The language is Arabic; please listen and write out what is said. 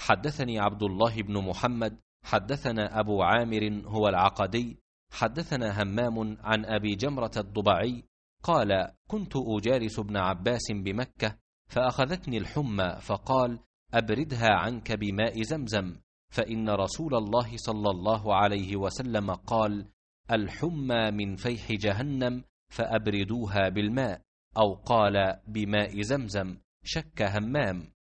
حدثني عبد الله بن محمد حدثنا أبو عامر هو العقدي حدثنا همام عن أبي جمرة الضبعي قال كنت أجالس ابن عباس بمكة فأخذتني الحمى فقال أبردها عنك بماء زمزم فإن رسول الله صلى الله عليه وسلم قال الحمى من فيح جهنم فأبردوها بالماء أو قال بماء زمزم شك همام